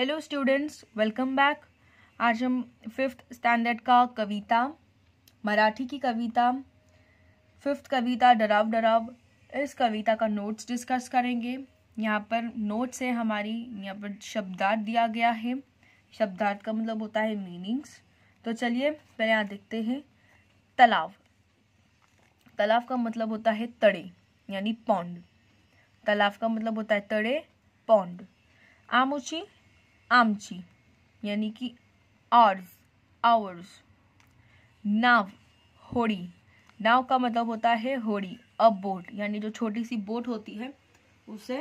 hello students welcome back आज हम fifth standard का कविता मराठी की कविता फिफ्थ कविता डराव डराव इस कविता का नोट्स डिस्कस करेंगे यहाँ पर नोट्स है हमारी यहाँ पर शब्दार्थ दिया गया है शब्दार्थ का मतलब होता है मीनिंग्स तो चलिए पहले यहाँ देखते हैं तालाब तालाब का मतलब होता है तड़े यानी पौंड तालाब का मतलब होता है तड़े पौंड आमुची आमची यानी कि आर्स आवर्स नाव होड़ी नाव का मतलब होता है होड़ी अब बोट यानी जो छोटी सी बोट होती है उसे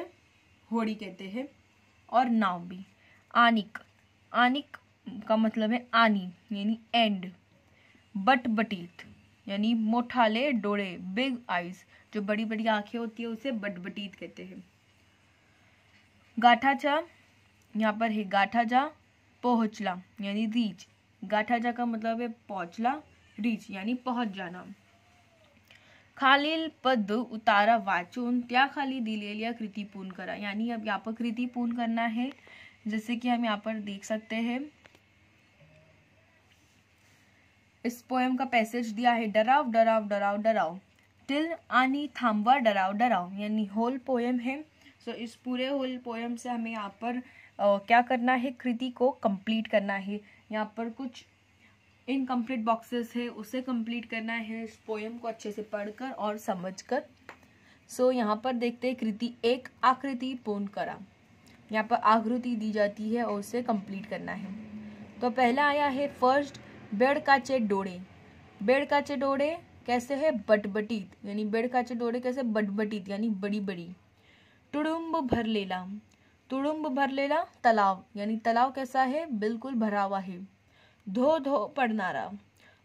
होड़ी कहते हैं और नाव भी आनिक आनिक का मतलब है आनी यानी एंड बट बटीत यानी मोठाले डोड़े बिग आइज जो बड़ी बड़ी आंखें होती है उसे बटबटीत कहते हैं गाठाचा यहाँ पर है गाठा जा पहुँचला यानी रीच गाठा जा का मतलब है पहुँचला रीच यानी पहुँच जाना खालील पद उतारा वाचून त्याखाली दिलेल्या कृति पूर्ण करा यानी अब यहाँ पर कृति पूर्ण करना है जैसे कि हम यहाँ पर देख सकते हैं इस पोएम का पैसेज दिया है डराव डराव डराव डराव टिल आनी थांबवा डराव डराव यानी होल पोएम है सो so, इस पूरे होल पोएम से हमें यहाँ पर क्या करना है कृति को कंप्लीट करना है यहाँ पर कुछ इनकम्प्लीट बॉक्सेस है उसे कंप्लीट करना है इस पोएम को अच्छे से पढ़कर और समझकर सो so, यहाँ पर देखते हैं कृति एक आकृति पूर्ण करा यहाँ पर आकृति दी जाती है और उसे कंप्लीट करना है तो पहला आया है फर्स्ट बेड़ काचे डोड़े बेड़ काचे डोड़े कैसे है बटबटीत यानी बेड़ काचे डोड़े कैसे बटबटीत यानी बड़ी बड़ी टुडुम्ब भर लेला तुड़ुम्ब लेला तलाव यानी तलाव कैसा है बिल्कुल भरा हुआ है धो धो पड़नारा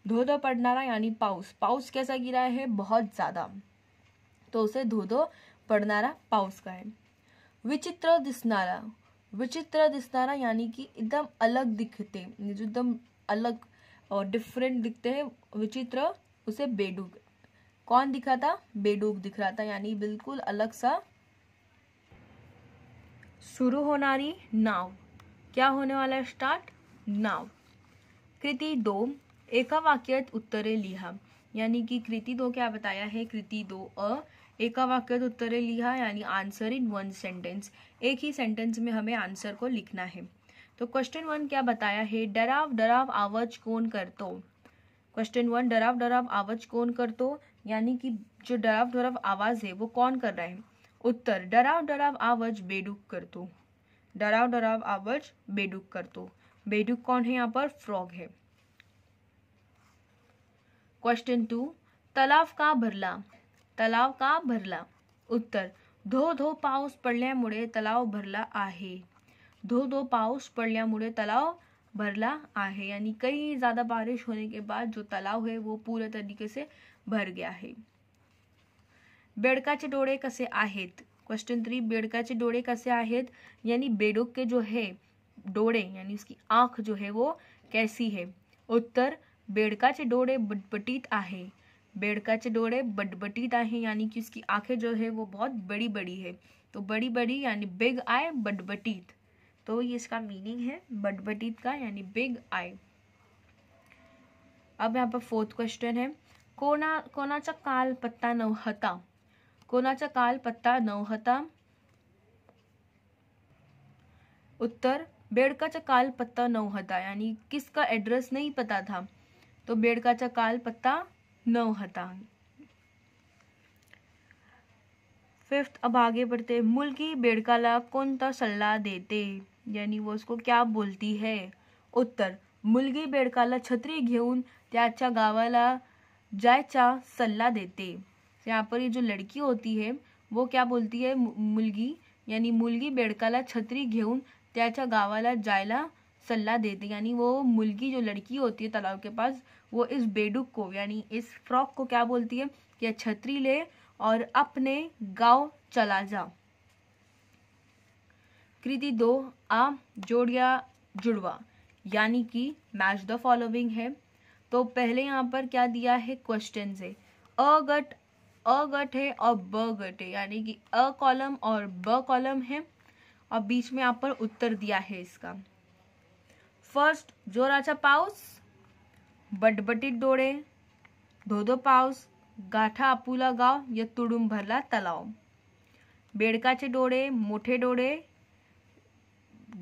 धो धो पड़नारा यानी पाउस पाउस कैसा गिरा है बहुत ज़्यादा तो उसे धो धो पड़नारा पाउस का है विचित्र दिसनारा विचित्र दिसनारा यानी कि एकदम अलग दिखते जो एकदम अलग और डिफरेंट दिखते हैं विचित्र उसे बेडूक कौन दिखा था बेडूक दिख रहा था यानी बिल्कुल अलग सा शुरू होना रही नाव क्या होने वाला है स्टार्ट नाव कृति दो एका वाक्य उत्तरे लिहा यानी कि कृति दो क्या बताया है कृति दो अ एका वाक्य उत्तरे लिहा यानी आंसर इन वन सेंटेंस एक ही सेंटेंस में हमें आंसर को लिखना है तो क्वेश्चन वन क्या बताया है डराव डराव आवाज कौन करतो क्वेश्चन वन डराव डराव आवाज कौन करतो यानी कि जो डराव डराव आवाज़ है वो कौन कर रहा है उत्तर डराव डराव आवज बेडुक कर दो डराव डराव आवाज बेडुक कर दो बेडुक कौन है यहाँ पर फ्रॉग है क्वेश्चन टू तलाव का भरला तलाव का भरला उत्तर धो धो पाऊस मुड़े तलाव भरला आहे धो धो पाऊस पडल्यामुळे तलाव भरला आहे यानी कई ज़्यादा बारिश होने के बाद जो तालाब है वो पूरे तरीके से भर गया है बेडकाचे डोड़े कसे आहेत क्वेश्चन थ्री बेड़का डोळे कसे आहेत यानी बेडोक के जो है डोड़े यानी उसकी आंख जो है वो कैसी है उत्तर बेड़का डोड़े बटबटीत आहे बेड़का डोड़े बटबटीत आहे यानी कि उसकी आंखें जो है वो बहुत बड़ी बड़ी है तो बड़ी बड़ी यानी बिग आय बटबटीत तो ये इसका मीनिंग है बटबटीत का यानी बिग आय अब यहाँ पर फोर्थ क्वेश्चन है कोना कोना चा काल पत्ता नौहता काल पत्ता नऊ उत्तर बेड़का काल पत्ता नौ यानी किसका एड्रेस नहीं पता था तो बेड़का काल पत्ता नौ फिफ्थ अब आगे बढ़ते मुलगी बेड़काला सा सलाह देते यानी वो उसको क्या बोलती है उत्तर मुलगी बेड़काला छतरी घेन त्याचा गावाला जायचा सल्ला देते यहाँ पर ये जो लड़की होती है वो क्या बोलती है मुलगी यानी मुलगी बेडकाला छतरी घेन त्याचा गावाला जायला सलाह देती यानी वो मुलगी जो लड़की होती है तालाब के पास वो इस बेडुक को यानी इस फ्रॉक को क्या बोलती है कि छतरी ले और अपने गांव चला जा कृति दो आ जोड़ या जुड़वा यानी कि मैच द फॉलोइंग है तो पहले यहाँ पर क्या दिया है क्वेश्चन से अगट अ गट है और ब गट है यानी कि अ कॉलम और ब कॉलम है और बीच में आप पर उत्तर दिया है इसका फर्स्ट जोराचा बटबटी डोड़े धो दो पाउस गाठा अपूला गाँव या तुडुम भरला तलाव बेडकाचे डोड़े मोठे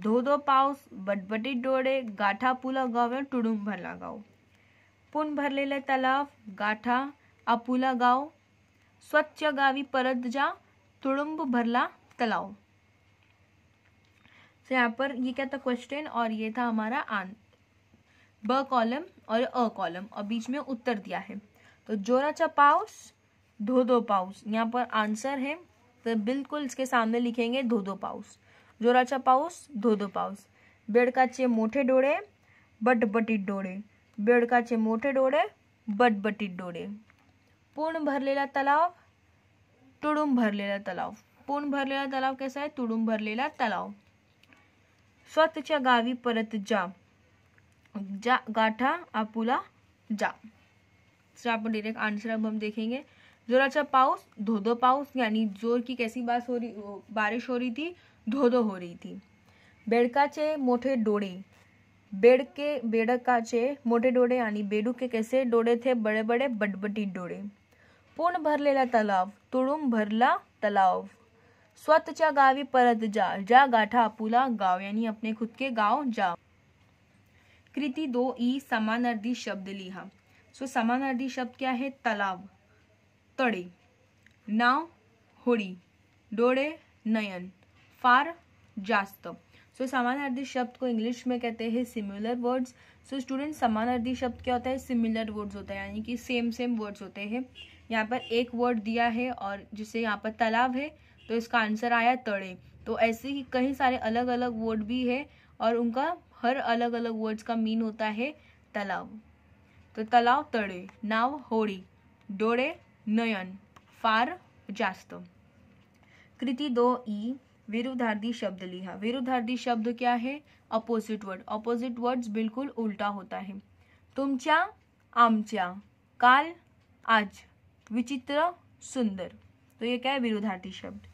धो दो पाउस बटबटी डोड़े गाठा अपूला गाँव या तुडुम भरला गाँव पुन भरलेले तलाव गाठा अपूला गाँव स्वच्छ गावी परत जा तुड़ुम्ब भरला तलाव तो यहाँ पर ये क्या था क्वेश्चन और ये था हमारा आन ब कॉलम और अ कॉलम और बीच में उत्तर दिया है तो जोरा चा पाउस धो दो पाउस यहाँ पर आंसर है तो बिल्कुल इसके सामने लिखेंगे धो दो पाउस जोरा चा पाउस धो दो पाउस बेड़ का बेडकाचे मोठे डोळे बटबटीत डोळे चे मोठे बट बटी डोड़े पूर्ण भरलेला तलाव तुडुम भरलेला तलाव पूर्ण भरलेला तलाव कैसा है तुडुम भरलेला तलाव स्वतःच्या गावी परत जा जा गाठा आपुला जा आप डायरेक्ट आंसर अब हम देखेंगे जोराचा पाउस धोधो पाउस यानी जोर की कैसी बात हो रही बारिश हो रही थी धोधो हो रही थी बेडकाचे मोठे डोड़े बेड के चे मोठे डोड़े यानी बेडू के कैसे डोड़े थे बड़े बड़े बटबटी डोड़े पूर्ण भरलेला तलाव तुडूंब भरला तलाव स्वतःच्या गावी परत जा जा गाठा आपुला गाव यानी अपने खुद के गांव जा कृति दो ई समानार्थी शब्द लिहा सो समानार्थी शब्द क्या है तलाव तड़े नाव होड़ी डोड़े नयन फार जास्त सो समानार्थी शब्द को इंग्लिश में कहते हैं सिमिलर वर्ड्स सो स्टूडेंट समानार्थी शब्द क्या होता है सिमिलर वर्ड्स होता है यानी कि सेम सेम वर्ड्स होते हैं यहाँ पर एक वर्ड दिया है और जिसे यहाँ पर तालाब है तो इसका आंसर आया तड़े तो ऐसे ही कई सारे अलग अलग वर्ड भी है और उनका हर अलग अलग वर्ड्स का मीन होता है तालाब तो तालाब तड़े नाव होड़ी डोड़े नयन फार जास्त कृति दो ई विरुद्धार्थी शब्द लिहा विरुद्धार्थी शब्द क्या है अपोजिट वर्ड अपोजिट वर्ड्स बिल्कुल उल्टा होता है तुमच्या आमचा काल आज विचित्र सुंदर तो ये क्या है विरोधार्थी शब्द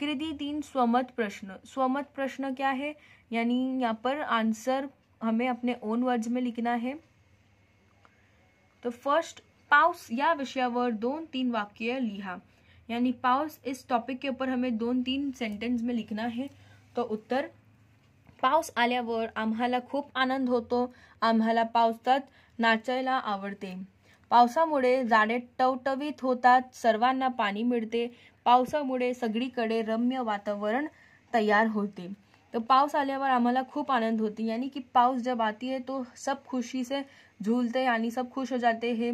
कृति तीन स्वमत प्रश्न स्वमत प्रश्न क्या है यानी यहाँ पर आंसर हमें अपने ओन वर्ड्स में लिखना है तो फर्स्ट पाउस या विषयावर दोन तीन वाक्य लिहा यानी पाउस इस टॉपिक के ऊपर हमें दोन तीन सेंटेंस में लिखना है तो उत्तर पाउस आल्यावर आम्हाला खूप आनंद होतो आम्हाला पावसात नाचायला आवडते पावसामुळे झाडे टवटवीत होतात सर्वांना पाणी मिळते पावसामुळे सगळीकडे रम्य वातावरण तैयार होते तो पाउस आने पर आम खूब आनंद होती यानी कि पाउस जब आती है तो सब खुशी से झूलते यानी सब खुश हो जाते हैं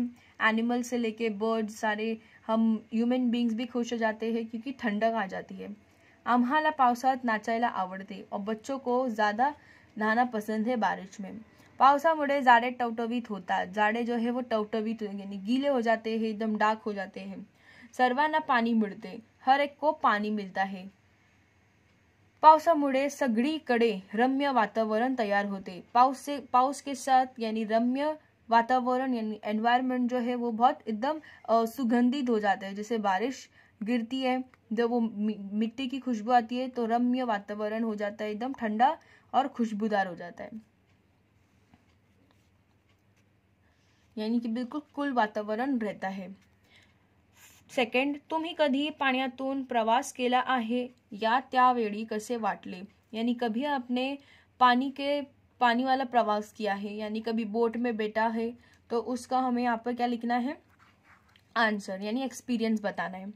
एनिमल से लेके बर्ड सारे हम ह्यूमन बींग्स भी खुश हो जाते हैं क्योंकि ठंडक आ जाती है आम्हाला पावसात नाचायला आवड़ते और बच्चों को ज़्यादा नहाना पसंद है बारिश में पावसामुळे जाड़े टवटवीत होता जाड़े जो है वो टवटवीत यानी गीले हो जाते हैं एकदम डार्क हो जाते हैं सर्वांना पानी मिळते हर एक को पानी है मिळत मुड़े सगड़ी कड़े रम्य वातावरण तैयार होते पाउस से पाउस के साथ यानी रम्य वातावरण यानी एनवायरमेंट जो है वो बहुत एकदम सुगंधित हो जाता है जैसे बारिश गिरती है जब वो मिट्टी की खुशबू आती है तो रम्य वातावरण हो जाता है एकदम ठंडा और खुशबूदार हो जाता है यानी कि बिल्कुल कुल वातावरण रहता है सेकंड तुम्ही कधी पाण्यातून प्रवास केला आहे या त्यावेळी कसे वाटले यानी कभी आपने पानी के पानी वाला प्रवास किया है यानी कभी बोट में बैठा है तो उसका हमें यहाँ पर क्या लिखना है आंसर यानी एक्सपीरियंस बताना है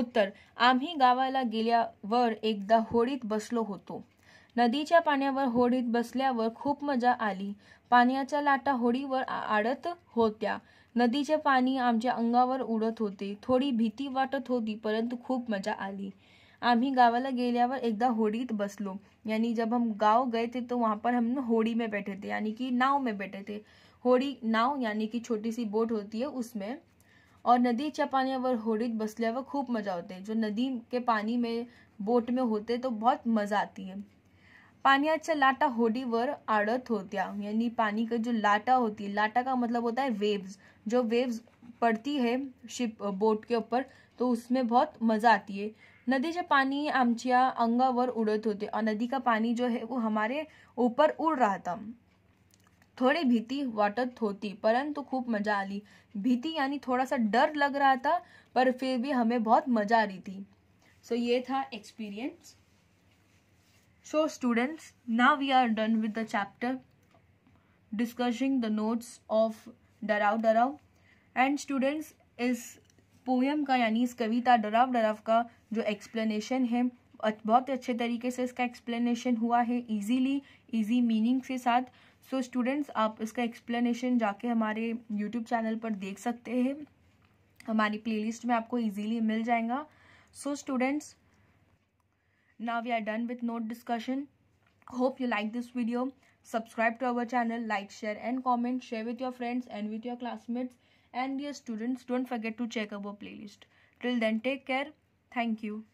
उत्तर आम्ही गावाला गेल्यावर एकदा होडीत बसलो होतो नदी पाण्यावर होडीत बसल्यावर खूब मजा आली पानिया लाटा होड़ी आडत होत्या नदी पानी आम अंगावर उडत होते थोडी भीति वाटत होती परंतु खूब मजा आली आम्मी गावाला गेल्यावर एकदा होडीत बसलो यानी जब हम गांव गए थे तो वहाँ पर हम होड़ी में बैठे थे यानी कि नाव में बैठे थे होडी नाव यानी कि छोटी सी बोट होती है उसमें और नदी पाण्यावर होडीत बसल्यावर खूब मजा होते जो नदी के पानी में बोट में होते तो बहुत मज़ा आती है अच्छा लाटा होडी वर आड़त होत्या यानी पानी का जो लाटा होती है लाटा का मतलब होता है वेव्स जो वेव्स पड़ती है शिप बोट के ऊपर तो उसमें बहुत मज़ा आती है नदी पानी आमचिया अंगा वर उड़त होते और नदी का पानी जो है वो हमारे ऊपर उड़ रहा था थोड़ी भीती वाटत होती परंतु खूब मजा आ ली भीती यानी थोड़ा सा डर लग रहा था पर फिर भी हमें बहुत मजा आ रही थी सो so, ये था experience So students, now we are done with the chapter discussing the notes of डराव डराव एंड स्टूडेंट्स इस पोएम का यानी इस कविता डराव डराव का जो explanation है बहुत अच्छे तरीके से इसका एक्सप्लेनेशन हुआ है इजीली इजी मीनिंग के साथ सो so, स्टूडेंट्स आप इसका एक्सप्लेनेशन जाके हमारे यूट्यूब चैनल पर देख सकते हैं हमारी प्लेलिस्ट में आपको इजीली मिल जाएगा so students now we are done with note discussion hope you like this video subscribe to our channel like share and comment share with your friends and with your classmates and dear students don't forget to check our playlist till then take care thank you